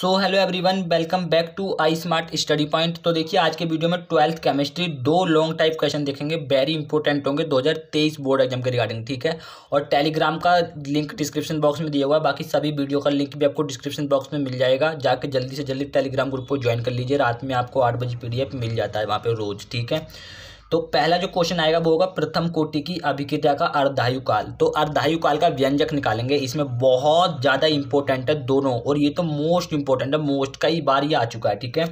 so hello everyone welcome back to I smart study point तो देखिए आज के वीडियो में ट्वेल्थ केमिस्ट्री दो लॉन्ग टाइप क्वेश्चन देखेंगे वेरी इंपॉर्टेंट होंगे 2023 बोर्ड एग्जाम के रिगार्डिंग ठीक है और टेलीग्राम का लिंक डिस्क्रिप्शन बॉक्स में दिया हुआ है बाकी सभी वीडियो का लिंक भी आपको डिस्क्रिप्शन बॉक्स में मिल जाएगा जाकर जल्दी से जल्दी टेलीग्राम ग्रुप को ज्वाइन कर लीजिए रात में आपको आठ बजे पी मिल जाता है वहाँ पर रोज़ ठीक है तो पहला जो क्वेश्चन आएगा वो होगा प्रथम कोटि की अभिक्रिया का अर्धायु काल तो अर्धायु काल का व्यंजक निकालेंगे इसमें बहुत ज़्यादा इंपॉर्टेंट है दोनों और ये तो मोस्ट इंपॉर्टेंट है मोस्ट कई बार ये आ चुका है ठीक है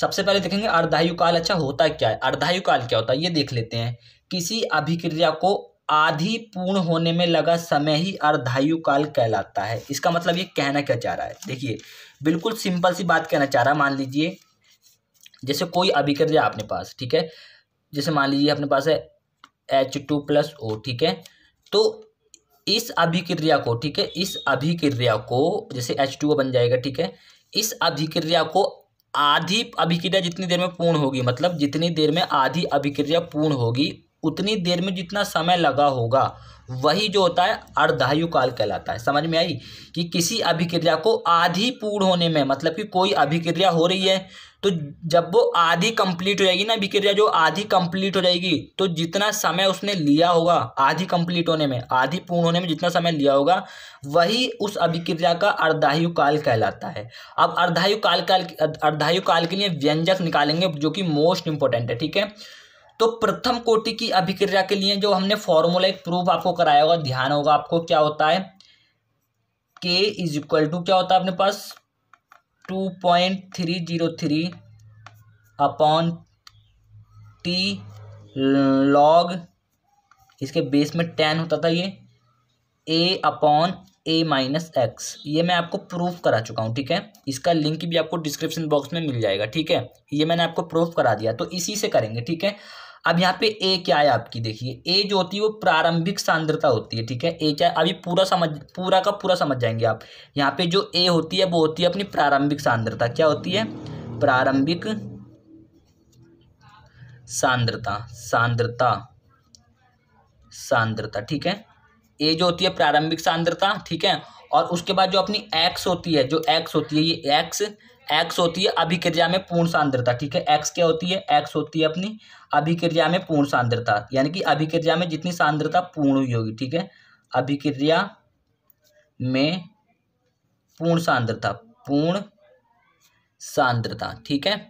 सबसे पहले देखेंगे अर्धायु काल अच्छा होता क्या है अर्धायु काल क्या होता है ये देख लेते हैं किसी अभिक्रिया को आधी पूर्ण होने में लगा समय ही अर्धायु काल कहलाता है इसका मतलब ये कहना क्या चाह रहा है देखिए बिल्कुल सिंपल सी बात कहना चाह रहा है मान लीजिए जैसे कोई अभिक्रिया आपने पास ठीक है जैसे मान लीजिए अपने पास है एच टू प्लस ओ ठीक है तो इस अभिक्रिया को ठीक है इस अभिक्रिया को जैसे एच टू बन जाएगा ठीक है इस अभिक्रिया को आधी अभिक्रिया जितनी देर में पूर्ण होगी मतलब जितनी देर में आधी अभिक्रिया पूर्ण होगी उतनी देर में जितना समय लगा होगा वही जो होता है अर्धायु काल कहलाता है समझ में आई कि किसी अभिक्रिया को आधी पूर्ण होने में मतलब कि कोई अभिक्रिया हो रही है तो जब वो आधी कंप्लीट हो जाएगी ना विक्रिया जो आधी कंप्लीट हो जाएगी तो जितना समय उसने लिया होगा आधी कंप्लीट होने में आधी पूर्ण होने में जितना समय लिया होगा वही उस अभिक्रिया का अर्धायु काल कहलाता है अब अर्धायु काल काल अर्धायु काल के लिए व्यंजक निकालेंगे जो कि मोस्ट इंपॉर्टेंट है ठीक है तो प्रथम कोटि की अभिक्रिया के लिए जो हमने फॉर्मूला एक प्रूफ आपको कराया होगा ध्यान होगा आपको क्या होता है के इज इक्वल टू क्या होता है अपने पास two point three zero three upon T log इसके बेस में टेन होता था ये A upon A minus X ये मैं आपको प्रूफ करा चुका हूँ ठीक है इसका लिंक भी आपको डिस्क्रिप्शन बॉक्स में मिल जाएगा ठीक है ये मैंने आपको प्रूफ करा दिया तो इसी से करेंगे ठीक है अब यहाँ पे ए क्या है आपकी देखिए ए जो होती है वो प्रारंभिक सांद्रता होती है ठीक है ए क्या अभी पूरा समझ पूरा का पूरा समझ जाएंगे आप यहाँ पे जो ए होती है वो होती है अपनी प्रारंभिक सांद्रता क्या होती है प्रारंभिक सांद्रता सांद्रता सांद्रता ठीक है ए जो होती है प्रारंभिक सांद्रता ठीक है और उसके बाद जो अपनी एक्स होती है जो एक्स होती है ये एक्स एक्स होती है अभिक्रिया में पूर्ण सांद्रता ठीक है एक्स क्या होती है एक्स होती है अपनी अभिक्रिया में पूर्ण सांद्रता यानी कि अभिक्रिया में जितनी सांद्रता पूर्ण हुई होगी ठीक है अभिक्रिया में पूर्ण सांद्रता पूर्ण सांद्रता ठीक है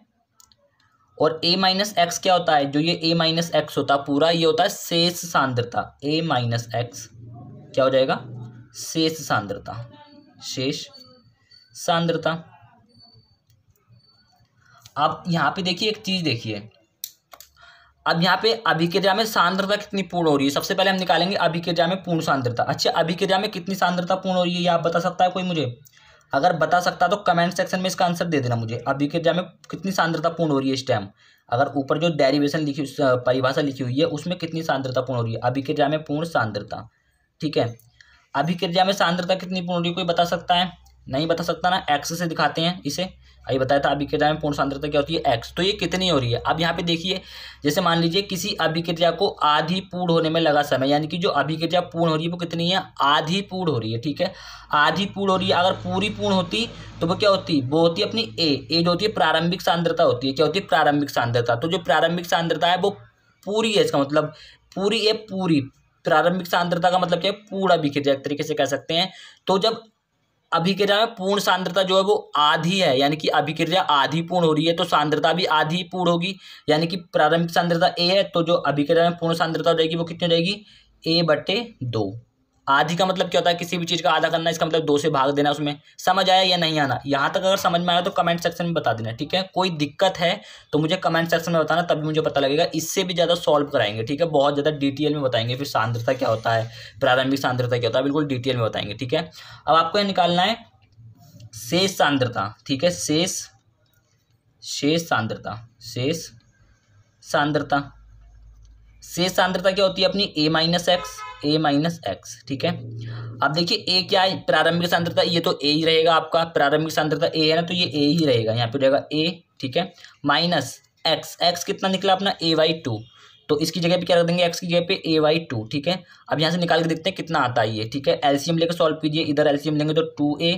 और ए माइनस एक्स क्या होता है जो ये ए माइनस एक्स होता है पूरा ये होता है शेष सांद्रता ए माइनस एक्स क्या हो जाएगा शेष सांद्रता शेष सांद्रता अब यहाँ पे देखिए एक चीज़ देखिए अब यहाँ पे अभिक्रिया में सांद्रता कितनी पूर्ण हो रही है सबसे पहले हम निकालेंगे अभिक्रिया में पूर्ण सांद्रता अच्छा अभिक्रिया में कितनी सांद्रता पूर्ण हो रही है ये आप बता सकता है कोई मुझे अगर बता सकता तो कमेंट सेक्शन में इसका आंसर दे देना मुझे अभिक्रिया में कितनी सांद्रता पूर्ण हो रही है इस टाइम अगर ऊपर जो डेरिवेशन लिखी परिभाषा लिखी हुई है उसमें कितनी सांद्रता पूर्ण हो रही है अभिक्रिया में पूर्ण सांद्रता ठीक है अभिक्रिया में सांद्रता कितनी पूर्ण हो रही है कोई बता सकता है नहीं बता सकता ना एक्स से दिखाते हैं इसे ये बताया था अभिक्रिया में पूर्ण सांद्रता क्या होती है एक्स तो ये कितनी हो रही है अब यहाँ पे देखिए जैसे मान लीजिए किसी अभिक्रिया को आधी पूर्ण होने में लगा समय यानी कि जो अभिक्रिया पूर्ण हो रही है वो कितनी है आधी पूर्ण हो रही है ठीक है आधी पूर्ण हो रही है अगर पूरी पूर्ण होती तो वो क्या होती वो होती अपनी ए ए जो होती है प्रारंभिक सांद्रता होती है क्या होती है प्रारंभिक सांद्रता तो जो प्रारंभिक सांद्रता है वो पूरी है इसका मतलब पूरी ए पूरी प्रारंभिक सांद्रता का मतलब क्या है पूरा अभिक्रिया एक तरीके से कह सकते हैं तो जब अभिक्रिया में पूर्ण सांद्रता जो है वो आधी है यानी कि अभिक्रिया आधी पूर्ण हो रही है तो सांद्रता भी आधी पूर्ण होगी यानी कि प्रारंभिक सांद्रता ए है तो जो अभिक्रिया में पूर्ण सांद्रता हो जाएगी वो कितनी हो जाएगी ए बटे दो आधी का मतलब क्या होता है किसी भी चीज़ का आधा करना इसका मतलब दो से भाग देना उसमें समझ आया या नहीं आना यहाँ तक अगर समझ में आया तो कमेंट सेक्शन में बता देना ठीक है कोई दिक्कत है तो मुझे कमेंट सेक्शन में बताना तभी मुझे पता लगेगा इससे भी ज़्यादा सॉल्व कराएंगे ठीक है बहुत ज़्यादा डिटेल में बताएंगे फिर सांद्रता क्या होता है प्रारंभिक सांद्रता क्या होता है बिल्कुल डिटेल में बताएंगे ठीक है अब आपको यह निकालना है शेष सांद्रता ठीक है शेष शेष सांद्रता शेष सांद्रता शेष सांद्रता क्या होती है अपनी A minus X A minus X ठीक है अब देखिए ए क्या है प्रारंभिक सांद्रता ये तो ए ही रहेगा आपका प्रारंभिक सांद्रता ए है ना तो ये ए ही रहेगा यहाँ पे रहेगा ए ठीक है माइनस एक्स एक्स कितना निकला अपना ए वाई टू तो इसकी जगह पे क्या रख देंगे एक्स की जगह पे ए वाई टू ठीक है अब यहाँ से निकाल के देखते हैं कितना आता है ये ठीक है एल्सियम लेकर सॉल्व कीजिए इधर एल्सियम लेंगे तो टू ए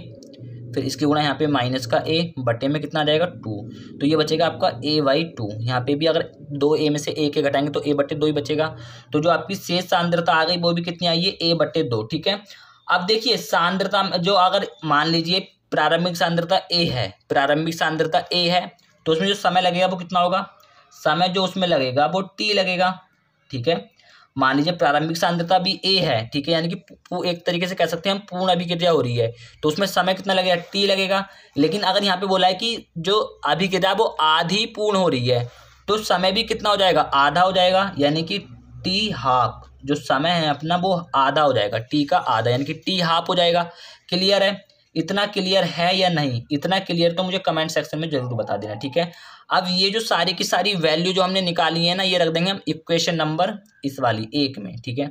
फिर इसके गुणा यहाँ पे माइनस का ए बटे में कितना आ जाएगा टू तो ये बचेगा आपका ए वाई टू यहाँ पे भी अगर दो ए में से ए के घटाएंगे तो ए बटे दो ही बचेगा तो जो आपकी शेष सांद्रता आ गई वो भी कितनी आई है ए बटे दो ठीक है अब देखिए सांद्रता जो अगर मान लीजिए प्रारंभिक सांद्रता ए है प्रारंभिक सांद्रता ए है तो उसमें जो समय लगेगा वो कितना होगा समय जो उसमें लगेगा वो टी लगेगा ठीक है मान लीजिए प्रारंभिक सांद्रता भी ए है ठीक है यानी कि एक तरीके से कह सकते हैं हम पूर्ण अभिक्रिया हो रही है तो उसमें समय कितना लगेगा टी लगेगा लेकिन अगर यहाँ पे बोला है कि जो अभिक्रिया वो आधी पूर्ण हो रही है तो समय भी कितना हो जाएगा आधा हो जाएगा यानी कि टी हाफ जो समय है अपना वो आधा हो जाएगा टी का आधा यानी कि टी हाफ हो जाएगा क्लियर है इतना क्लियर है या नहीं इतना क्लियर तो मुझे कमेंट सेक्शन में जरूर बता देना ठीक है अब ये जो सारी की सारी वैल्यू जो हमने निकाली है ना ये रख देंगे हम इक्वेशन नंबर इस वाली एक में ठीक है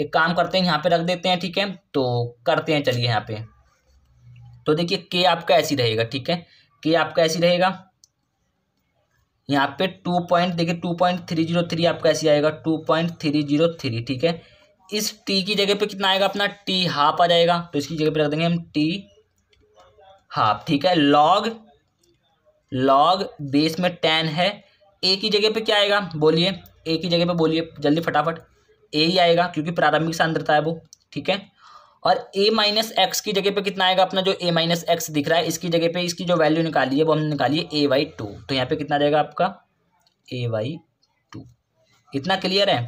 एक काम करते हैं यहाँ पे रख देते हैं ठीक है तो करते हैं चलिए यहाँ पे तो देखिए के आपका ऐसी रहेगा ठीक है के आपका ऐसी रहेगा यहाँ पे टू पॉइंट देखिए two point three zero three आपका ऐसी आएगा two point three zero three ठीक है इस टी की जगह पे कितना आएगा अपना टी हाफ आ जाएगा तो इसकी जगह पे रख देंगे हम टी हाफ ठीक है लॉग लॉग बेस में टेन है ए की जगह पे क्या आएगा बोलिए ए की जगह पे बोलिए जल्दी फटाफट ए ही आएगा क्योंकि प्रारंभिक सांद्रता है वो ठीक है और ए माइनस एक्स की जगह पे कितना आएगा अपना जो ए माइनस एक्स दिख रहा है इसकी जगह पे इसकी जो वैल्यू निकाली है वो हमने निकाली है ए वाई टू तो यहाँ पे कितना जाएगा आपका ए वाई टू इतना क्लियर है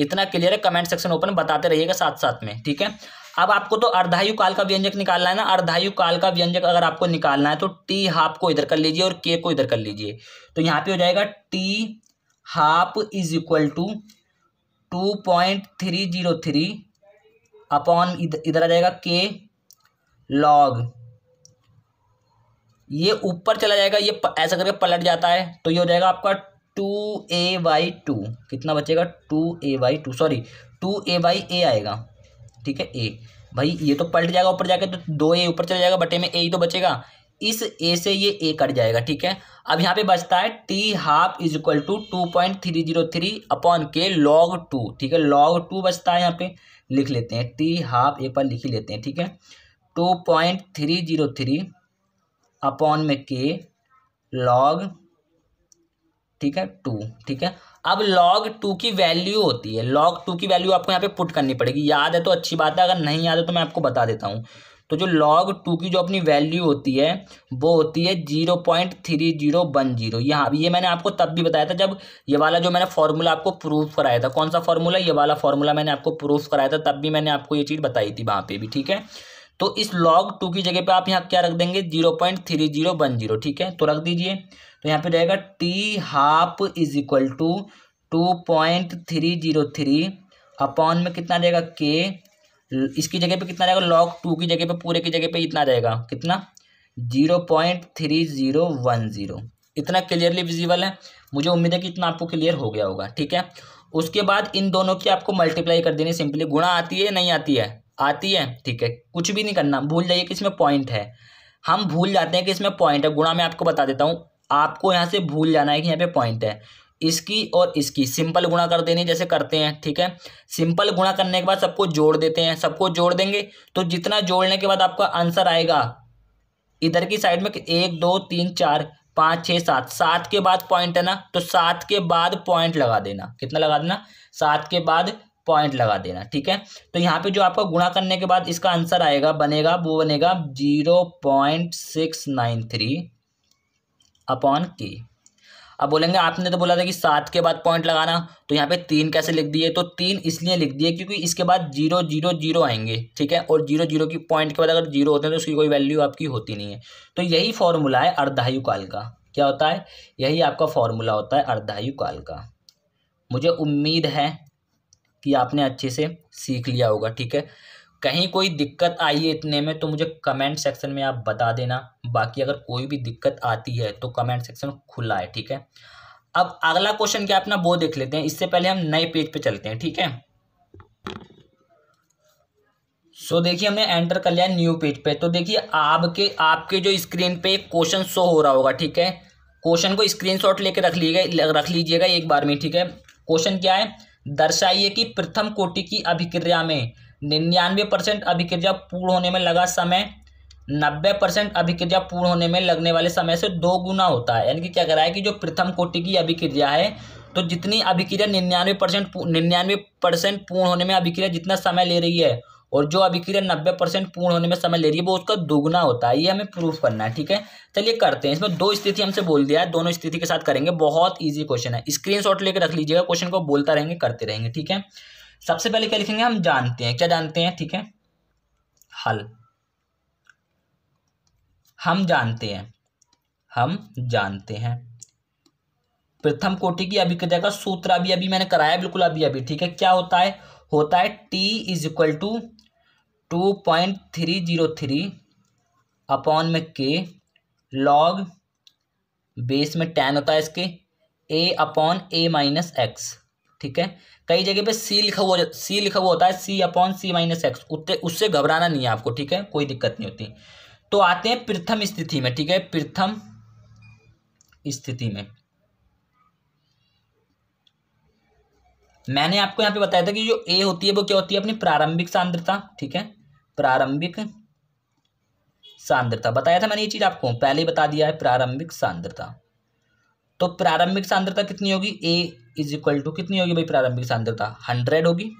इतना क्लियर है कमेंट सेक्शन ओपन बताते रहिएगा साथ साथ में ठीक है अब आपको तो अर्धायु काल का व्यंजक निकालना है ना अर्धायु काल का व्यंजक अगर आपको निकालना है तो टी हाफ को इधर कर लीजिए और के को इधर कर लीजिए तो यहाँ पे हो जाएगा T half is equal to two point three zero three upon इधर आ जाएगा के लॉग ये ऊपर चला जाएगा ये ऐसा करके पलट जाता है तो ये हो जाएगा आपका टू ए बाई टू कितना बचेगा two A by two sorry two A by A आएगा ठीक है ए भाई ये तो पलट जाएगा ऊपर जाके तो दो ए ऊपर चला जाएगा बटे में ए ही तो बचेगा इस ए से ये ए कट जाएगा ठीक है अब यहाँ पे बचता है T half is equal to two point three zero three upon के लॉग टू ठीक है लॉग टू बचता है यहाँ पे लिख लेते हैं टी हाफ एक बार लिख ही लेते हैं ठीक है two point three zero three upon में के लॉग ठीक है टू ठीक है अब लॉग टू की वैल्यू होती है लॉग टू की वैल्यू आपको यहाँ पे पुट करनी पड़ेगी याद है तो अच्छी बात है अगर नहीं याद है तो मैं आपको बता देता हूँ तो जो लॉग टू की जो अपनी वैल्यू होती है वो होती है zero point three zero one zero यहाँ ये मैंने आपको तब भी बताया था जब ये वाला जो मैंने फॉर्मूला आपको प्रूफ कराया था कौन सा फॉर्मूला ये वाला फॉर्मूला मैंने आपको प्रूफ कराया था तब भी मैंने आपको ये चीज़ बताई थी वहाँ पर भी ठीक है तो इस लॉग टू की जगह पे आप यहाँ क्या रख देंगे zero point three zero one zero ठीक है तो रख दीजिए तो यहाँ पे रहेगा T half is equal to two point three zero three upon में कितना रहेगा के इसकी जगह पे कितना रहेगा लॉग टू की जगह पे पूरे की जगह पे इतना रहेगा कितना zero point three zero one zero इतना क्लियरली विजिबल है मुझे उम्मीद है कि इतना आपको क्लियर हो गया होगा ठीक है उसके बाद इन दोनों की आपको मल्टीप्लाई कर देनी सिंपली गुणा आती है नहीं आती है आती है ठीक है कुछ भी नहीं करना भूल जाइए कि इसमें पॉइंट है हम भूल जाते हैं कि इसमें पॉइंट है गुणा मैं आपको बता देता हूँ आपको यहाँ से भूल जाना है कि यहाँ पे पॉइंट है इसकी और इसकी सिंपल गुणा कर देनी जैसे करते हैं ठीक है सिंपल गुणा करने के बाद सबको जोड़ देते हैं सबको जोड़ देंगे तो जितना जोड़ने के बाद आपका आंसर आएगा इधर की साइड में एक दो तीन चार पाँच छः सात सात के बाद पॉइंट है ना तो सात के बाद पॉइंट लगा देना कितना लगा देना सात के बाद पॉइंट लगा देना ठीक है तो यहाँ पे जो आपका गुणा करने के बाद इसका आंसर आएगा बनेगा वो बनेगा zero point six nine three upon के अब बोलेंगे आपने तो बोला था कि सात के बाद पॉइंट लगाना तो यहाँ पे तीन कैसे लिख दिए तो तीन इसलिए लिख दिए क्योंकि इसके बाद जीरो जीरो जीरो आएंगे ठीक है और जीरो जीरो की पॉइंट के बाद अगर जीरो होते हैं तो उसकी कोई वैल्यू आपकी होती नहीं है तो यही फॉर्मूला है अर्धायु काल का क्या होता है यही आपका फॉर्मूला होता है अर्धायु काल का मुझे उम्मीद है कि आपने अच्छे से सीख लिया होगा ठीक है कहीं कोई दिक्कत आई है इतने में तो मुझे कमेंट सेक्शन में आप बता देना बाकी अगर कोई भी दिक्कत आती है तो कमेंट सेक्शन खुला है ठीक है अब अगला क्वेश्चन क्या अपना वो देख लेते हैं इससे पहले हम नए पेज पे चलते हैं ठीक है सो so, देखिए हमने एंटर कर लिया न्यू पेज पे तो देखिए आपके आपके जो स्क्रीन पे क्वेश्चन शो हो रहा होगा ठीक है क्वेश्चन को स्क्रीनशॉट लेके रख लीजिएगा रख लीजिएगा एक बार में ठीक है क्वेश्चन क्या है दर्शाइए कि प्रथम कोटि की अभिक्रिया में निन्यानवे परसेंट अभिक्रिया पूर्ण होने में लगा समय नब्बे परसेंट अभिक्रिया पूर्ण होने में लगने वाले समय से दो गुना होता है यानी कि क्या रहा है कि जो प्रथम कोटि की अभिक्रिया है तो जितनी अभिक्रिया निन्यानवे परसेंट निन्यानवे परसेंट पूर्ण होने में अभिक्रिया जितना समय ले रही है और जो अभिक्रिया नब्बे परसेंट पूर्ण होने में समय ले रही है वो उसका दोगुना होता है ये हमें प्रूफ करना है ठीक है चलिए करते हैं इसमें दो स्थिति हमसे बोल दिया है दोनों स्थिति के साथ करेंगे बहुत ईजी क्वेश्चन है स्क्रीन शॉट लेकर रख लीजिएगा क्वेश्चन को बोलता रहेंगे करते रहेंगे ठीक है सबसे पहले क्या लिखेंगे हम जानते हैं क्या जानते हैं ठीक है हल हम जानते हैं हम जानते हैं प्रथम कोटि की अभिक्रिया का सूत्र अभी अभी मैंने कराया बिल्कुल अभी अभी ठीक है क्या होता है होता है T is equal to two point three zero three upon में के लॉग बेस में टेन होता है इसके A upon A minus X ठीक है कई जगह पे सी लिखा हुआ सी लिखा हुआ होता है C upon C minus X उतने उससे घबराना नहीं है आपको ठीक है कोई दिक्कत नहीं होती तो आते हैं प्रथम स्थिति में ठीक है प्रथम स्थिति में मैंने आपको यहाँ पे बताया था कि जो ए होती है वो क्या होती है अपनी प्रारंभिक सांद्रता ठीक है प्रारंभिक सांद्रता बताया था मैंने ये चीज़ आपको पहले ही बता दिया है प्रारंभिक सांद्रता तो प्रारंभिक सांद्रता कितनी होगी ए इज इक्वल टू कितनी होगी भाई प्रारंभिक सांद्रता हंड्रेड होगी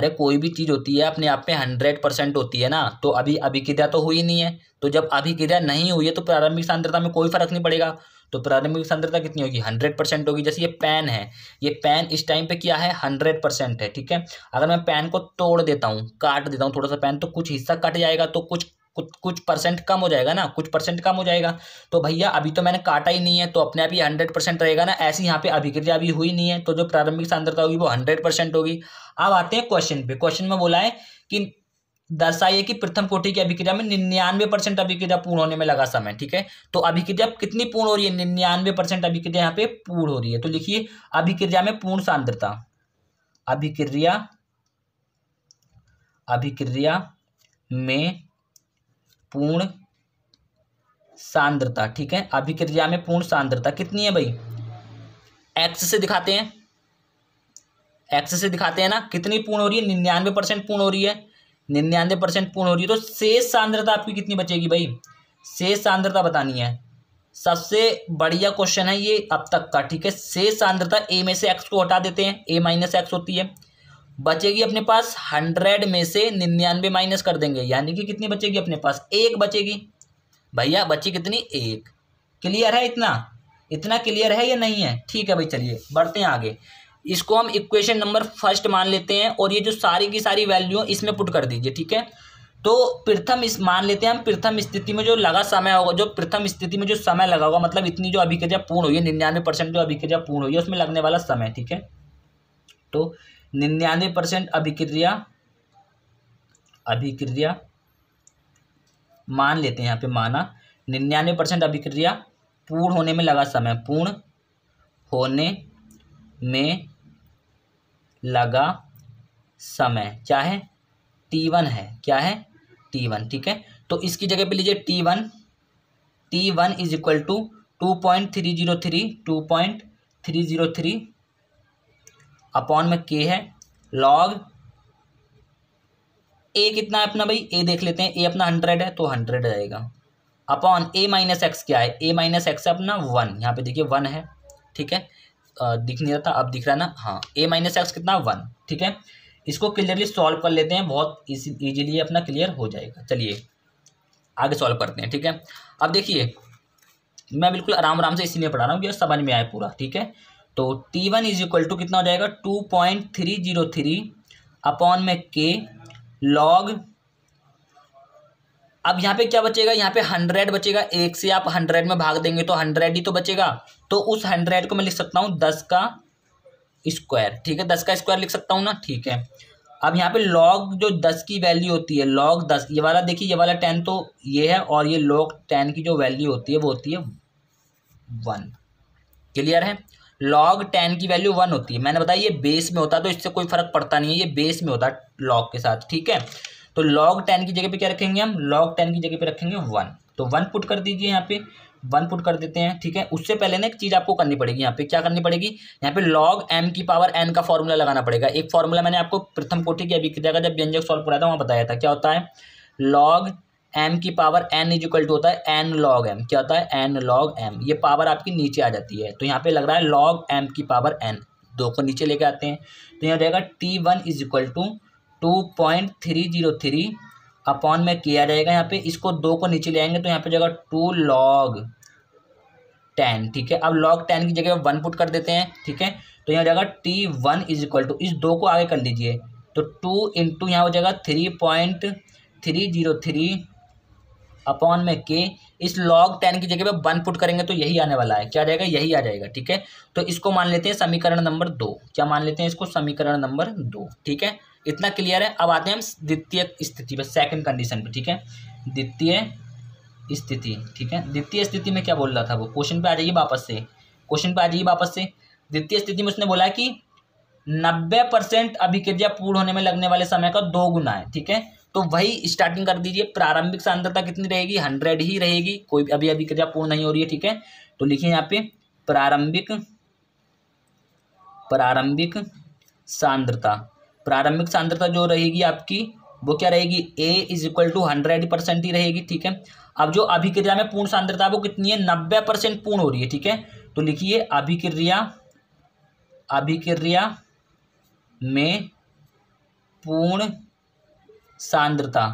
अरे कोई भी चीज़ होती है अपने आप में हंड्रेड परसेंट होती है ना तो अभी अभिक्रिया तो हुई नहीं है तो जब अभिक्रिया नहीं हुई है तो प्रारंभिक सांद्रता में कोई फर्क नहीं पड़ेगा तो प्रारंभिक सांद्रता कितनी होगी हंड्रेड परसेंट होगी जैसे ये पैन है ये पैन इस टाइम पे क्या है हंड्रेड परसेंट है ठीक है अगर मैं पैन को तोड़ देता हूँ काट देता हूँ थोड़ा सा पैन तो कुछ हिस्सा कट जाएगा तो कुछ कुछ कुछ परसेंट कम हो जाएगा ना कुछ परसेंट कम हो जाएगा तो भैया अभी तो मैंने काटा ही नहीं है तो अपने आप ही हंड्रेड परसेंट रहेगा ना ऐसी यहाँ पे अभिक्रिया अभी हुई नहीं है तो जो प्रारंभिक सांद्रता होगी वो हंड्रेड परसेंट होगी अब आते हैं क्वेश्चन पे क्वेश्चन में बोला है कि दर्शाइए कि प्रथम कोटि की अभिक्रिया में निन्यानवे परसेंट अभिक्रिया पूर्ण होने में लगा समय ठीक है तो अभिक्रिया कितनी पूर्ण हो रही है निन्यानवे परसेंट अभिक्रिया यहाँ पे पूर्ण हो रही है तो लिखिए अभिक्रिया में पूर्ण सांद्रता अभिक्रिया अभिक्रिया में पूर्ण सांद्रता ठीक है अभिक्रिया में पूर्ण सांद्रता कितनी है भाई एक्स से दिखाते हैं एक्स से दिखाते हैं ना कितनी पूर्ण हो रही है निन्यानवे परसेंट पूर्ण हो रही है निन्यानवे परसेंट पूर्ण हो रही है तो शेष सांद्रता आपकी कितनी बचेगी भाई शेष सांद्रता बतानी है सबसे बढ़िया क्वेश्चन है ये अब तक का ठीक है शेष सांद्रता ए में से एक्स को हटा देते हैं ए माइनस एक्स होती है बचेगी अपने पास हंड्रेड में से निन्यानवे माइनस कर देंगे यानी कि कितनी बचेगी अपने पास एक बचेगी भैया बची कितनी एक क्लियर है इतना इतना क्लियर है या नहीं है ठीक है भाई चलिए बढ़ते हैं आगे इसको हम इक्वेशन नंबर फर्स्ट मान लेते हैं और ये जो सारी की सारी वैल्यू इसमें पुट कर दीजिए ठीक है तो प्रथम इस मान लेते हैं हम प्रथम स्थिति में जो लगा समय होगा जो प्रथम स्थिति में जो समय लगा होगा मतलब इतनी जो अभिक्रिया पूर्ण हुई है निन्यानवे परसेंट जो अभिक्रिया पूर्ण हुई है उसमें लगने वाला समय ठीक है तो निन्यानवे परसेंट अभिक्रिया अभिक्रिया मान लेते हैं यहाँ पे माना निन्यानवे परसेंट अभिक्रिया पूर्ण होने में लगा समय पूर्ण होने में लगा समय क्या है टी वन है क्या है टी वन ठीक है तो इसकी जगह पे लीजिए T one T one is equal to two point three zero three two point three zero three upon में के है लॉग ए कितना है अपना भाई ए देख लेते हैं ए अपना हंड्रेड है तो हंड्रेड रहेगा अपॉन ए माइनस एक्स क्या है ए माइनस एक्स है अपना वन यहाँ पे देखिए वन है ठीक है दिख नहीं रहा था अब दिख रहा ना हाँ ए माइनस एक्स कितना वन ठीक है इसको क्लियरली सॉल्व कर लेते हैं बहुत इजीली अपना क्लियर हो जाएगा चलिए आगे सॉल्व करते हैं ठीक है अब देखिए मैं बिल्कुल आराम आराम से इसीलिए पढ़ा रहा हूँ कि समझ में आए पूरा ठीक है तो T one is equal to कितना हो जाएगा two point three zero three upon में के लॉग अब यहाँ पे क्या बचेगा यहाँ पे हंड्रेड बचेगा एक से आप हंड्रेड में भाग देंगे तो हंड्रेड ही तो बचेगा तो उस हंड्रेड को मैं लिख सकता हूँ दस का स्क्वायर ठीक है दस का स्क्वायर लिख सकता हूँ ना ठीक है अब यहाँ पे लॉग जो दस की वैल्यू होती है लॉग दस ये वाला देखिए ये वाला टेन तो ये है और ये लॉग टेन की जो वैल्यू होती है वो होती है वन क्लियर है लॉग टेन की वैल्यू वन होती है मैंने बताया ये बेस में होता तो इससे कोई फर्क पड़ता नहीं है ये बेस में होता लॉग के साथ ठीक है तो लॉग टेन की जगह पे क्या रखेंगे हम लॉग टेन की जगह पे रखेंगे वन तो वन पुट कर दीजिए यहाँ पे वन पुट कर देते हैं ठीक है उससे पहले ना एक चीज़ आपको करनी पड़ेगी यहाँ पे क्या करनी पड़ेगी यहाँ पे लॉग एम की पावर एन का फॉर्मूला लगाना पड़ेगा एक फॉर्मूला मैंने आपको प्रथम कोठी की अभिक्रिया का जब व्यंजक सॉल्व कराया था वहाँ बताया था क्या होता है लॉग एम की power N is equal to होता है एन लॉग एम क्या होता है एन लॉग एम ये पावर आपकी नीचे आ जाती है तो यहाँ पे लग रहा है लॉग एम की पावर एन दो को नीचे लेके आते हैं तो यहाँ रहेगा T one is equal to two point three zero three upon में किया जाएगा यहाँ पे इसको दो को नीचे ले आएंगे तो यहाँ पे जाएगा टू लॉग टेन ठीक है अब लॉग टेन की जगह वन पुट कर देते हैं ठीक है तो यहाँ जाएगा T one is equal to इस दो को आगे कर लीजिए तो टू इंटू यहाँ हो जाएगा three point three zero three upon में के इस लॉग टेन की जगह पे वन पुट करेंगे तो यही आने वाला है क्या जाएगा यही आ जाएगा ठीक है तो इसको मान लेते हैं समीकरण नंबर दो क्या मान लेते हैं इसको समीकरण नंबर दो ठीक है इतना क्लियर है अब आते हैं हम द्वितीय स्थिति पर सेकंड कंडीशन पे ठीक है द्वितीय स्थिति ठीक है द्वितीय स्थिति में क्या बोल रहा था वो क्वेश्चन पे आ जाइए वापस से क्वेश्चन पे आ जाइए वापस से द्वितीय स्थिति में उसने बोला कि नब्बे परसेंट अभिक्रिया पूर्ण होने में लगने वाले समय का दो गुना है ठीक है तो वही स्टार्टिंग कर दीजिए प्रारंभिक सांद्रता कितनी रहेगी हंड्रेड ही रहेगी कोई अभी अभिक्रिया पूर्ण नहीं हो रही है ठीक है तो लिखिए यहाँ पे प्रारंभिक प्रारंभिक सांद्रता प्रारंभिक सांद्रता जो रहेगी आपकी वो क्या रहेगी A is equal to hundred percent ही रहेगी ठीक है अब जो अभिक्रिया में पूर्ण सांद्रता वो कितनी है नब्बे परसेंट पूर्ण हो रही है ठीक है तो लिखिए अभिक्रिया अभिक्रिया में पूर्ण सांद्रता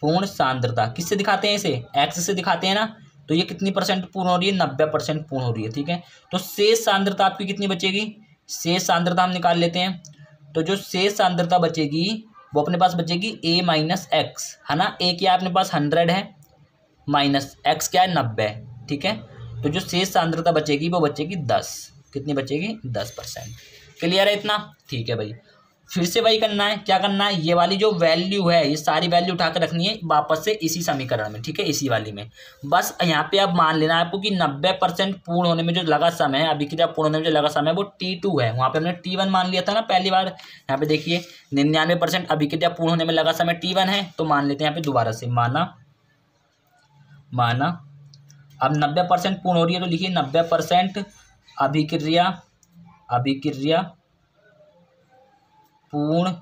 पूर्ण सांद्रता किससे दिखाते हैं इसे एक्स से दिखाते हैं ना तो ये कितनी परसेंट पूर्ण हो रही है नब्बे परसेंट पूर्ण हो रही है ठीक है तो शेष सांद्रता आपकी कितनी बचेगी शेष सांद्रता हम निकाल लेते हैं तो जो शेष सांद्रता बचेगी वो अपने पास बचेगी ए माइनस एक्स है ना ए क्या अपने पास हंड्रेड है माइनस एक्स क्या है नब्बे ठीक है तो जो शेष सांद्रता बचेगी वो बचेगी दस कितनी बचेगी दस परसेंट क्लियर है इतना ठीक है भाई फिर से वही करना है क्या करना है ये वाली जो वैल्यू है ये सारी वैल्यू उठा कर रखनी है वापस से इसी समीकरण में ठीक है इसी वाली में बस यहाँ पे अब मान लेना है आपको कि नब्बे परसेंट पूर्ण होने में जो लगा समय है अभिक्रिया पूर्ण होने में जो लगा समय है वो टी टू है वहाँ पे हमने टी वन मान लिया था ना पहली बार यहाँ पे देखिए निन्यानवे परसेंट अभिक्रिया पूर्ण होने में लगा समय टी वन है तो मान लेते हैं यहाँ पे दोबारा से माना माना अब नब्बे परसेंट पूर्ण हो रही है तो लिखिए नब्बे परसेंट अभिक्रिया अभिक्रिया पूर्ण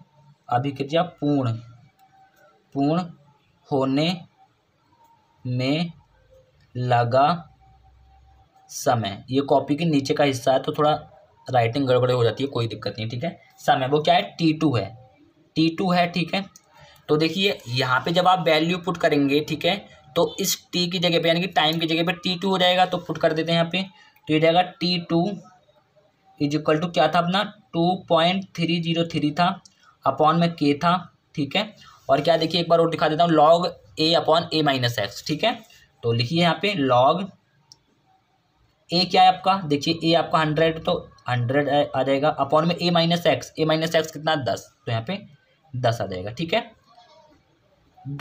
अभिक्रिया पूर्ण पूर्ण होने में लगा समय ये कॉपी के नीचे का हिस्सा है तो थोड़ा राइटिंग गड़बड़े हो जाती है कोई दिक्कत नहीं ठीक है समय वो क्या है टी टू है टी टू है ठीक है तो देखिए यहाँ पे जब आप वैल्यू पुट करेंगे ठीक है तो इस टी की जगह पे यानी कि टाइम की जगह पे टी टू हो जाएगा तो पुट कर देते हैं यहाँ पे तो ये जाएगा T two is equal to क्या था अपना two point three zero three था अपॉन में के था ठीक है और क्या देखिए एक बार और दिखा देता हूँ log A upon A minus X ठीक है तो लिखिए यहाँ पे लॉग ए क्या है आपका देखिए ए आपका हंड्रेड तो हंड्रेड आ जाएगा अपॉन में A minus X A minus X कितना दस तो यहाँ पे दस आ जाएगा ठीक है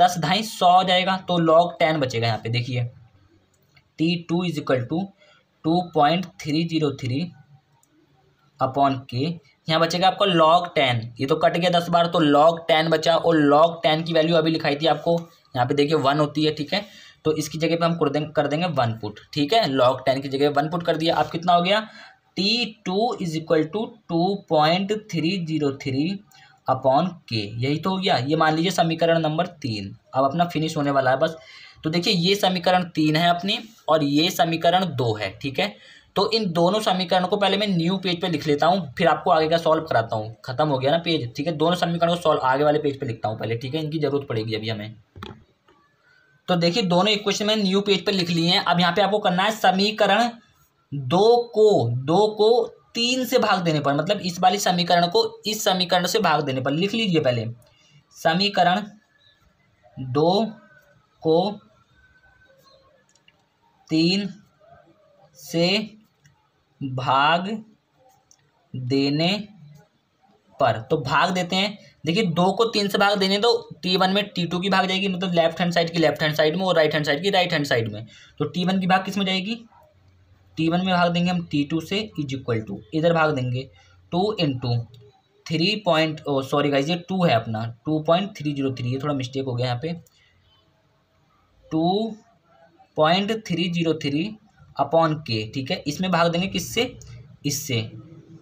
दस ढाई सौ आ जाएगा तो लॉग टेन बचेगा यहाँ पे देखिए T two is equal to two point three zero three upon के यहाँ बचेगा आपको लॉग टेन ये तो कट गया दस बार तो लॉग टेन बचा और लॉग टेन की वैल्यू अभी लिखाई थी आपको यहाँ पे देखिए वन होती है ठीक है तो इसकी जगह पे हम कर देंगे कर देंगे वन पुट ठीक है लॉग टेन की जगह वन पुट कर दिया आप कितना हो गया T two is equal to two point three zero three upon के यही तो हो गया ये मान लीजिए समीकरण नंबर तीन अब अपना फिनिश होने वाला है बस तो देखिए ये समीकरण तीन है अपनी और ये समीकरण दो है ठीक है तो इन दोनों समीकरणों को पहले मैं न्यू पेज पे लिख लेता हूँ फिर आपको आगे का सॉल्व कराता हूँ खत्म हो गया ना पेज ठीक है दोनों समीकरण को सॉल्व आगे वाले पेज पे लिखता हूँ पहले ठीक है इनकी जरूरत पड़ेगी अभी हमें तो देखिए दोनों इक्वेशन मैंने न्यू पेज पर लिख लिए हैं अब यहाँ पे आपको करना है समीकरण दो को दो को तीन से भाग देने पर मतलब इस वाली समीकरण को इस समीकरण से भाग देने पर लिख लीजिए पहले समीकरण दो को तीन से भाग देने पर तो भाग देते हैं देखिए दो को तीन से भाग देने तो टी वन में टी टू की भाग जाएगी मतलब लेफ्ट हैंड साइड की लेफ्ट हैंड साइड में और राइट हैंड साइड की राइट हैंड साइड में तो टी वन की भाग किस में जाएगी टी वन में भाग देंगे हम टी टू से इज इक्वल टू इधर भाग देंगे two in two three point sorry guys ये टू है अपना two point three zero three ये थोड़ा मिस्टेक हो गया यहाँ पे two point three zero three upon के ठीक है इसमें भाग देंगे किससे इससे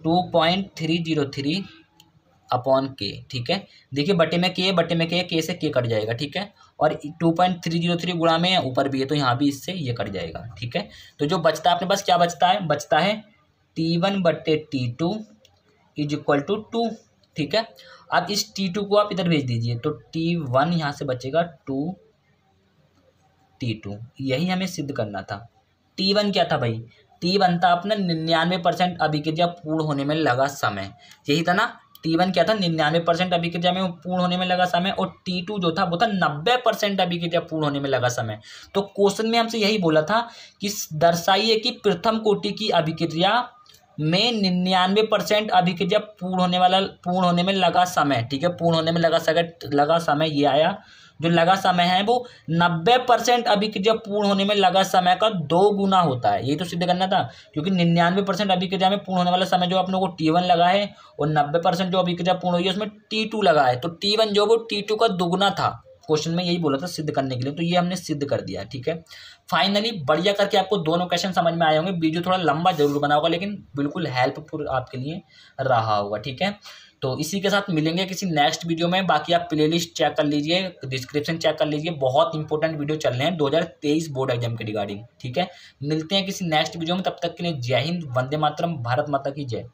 two point three zero three upon के ठीक है देखिए बटे में के बटे में के के से के कट जाएगा ठीक है और two point three zero three गुणा में ऊपर भी है तो यहाँ भी इससे ये कट जाएगा ठीक है तो जो बचता है अपने पास क्या बचता है बचता है टी वन बटे T two is equal to two ठीक है अब इस टी टू को आप इधर भेज दीजिए तो टी वन यहाँ से बचेगा टू टी टू यही हमें सिद्ध करना था टी वन क्या था भाई टी वन था अपना निन्यानवे परसेंट अभिक्रिया पूर्ण होने में लगा समय यही था ना टी वन क्या था निन्यानवे परसेंट अभिक्रिया में पूर्ण होने में लगा समय और टी टू जो था वो था नब्बे परसेंट अभिक्रिया पूर्ण होने में लगा समय तो क्वेश्चन में हमसे यही बोला था कि दर्शाइए कि प्रथम कोटि की अभिक्रिया में निन्यानवे परसेंट अभिक्रिया पूर्ण होने वाला पूर्ण होने में लगा समय ठीक है पूर्ण होने में लगा सके लगा समय ये आया जो लगा समय है वो नब्बे परसेंट अभिक्रिया पूर्ण होने में लगा समय का दो गुना होता है ये तो सिद्ध करना था क्योंकि निन्यानवे परसेंट अभिक्रिया में पूर्ण होने वाला समय जो अपने को टी वन लगा है और नब्बे परसेंट जो अभिक्रिया पूर्ण हुई है उसमें टी टू लगा है तो टी वन जो वो टी टू का दुगुना था क्वेश्चन में यही बोला था सिद्ध करने के लिए तो ये हमने सिद्ध कर दिया ठीक है फाइनली बढ़िया करके आपको दोनों क्वेश्चन समझ में आए होंगे वीडियो थोड़ा लंबा जरूर बना होगा लेकिन बिल्कुल हेल्पफुल आपके लिए रहा होगा ठीक है तो इसी के साथ मिलेंगे किसी नेक्स्ट वीडियो में बाकी आप प्लेलिस्ट चेक कर लीजिए डिस्क्रिप्शन चेक कर लीजिए बहुत इंपॉर्टेंट वीडियो चल रहे हैं 2023 बोर्ड एग्जाम के रिगार्डिंग ठीक है मिलते हैं किसी नेक्स्ट वीडियो में तब तक के लिए जय हिंद वंदे मातरम भारत माता की जय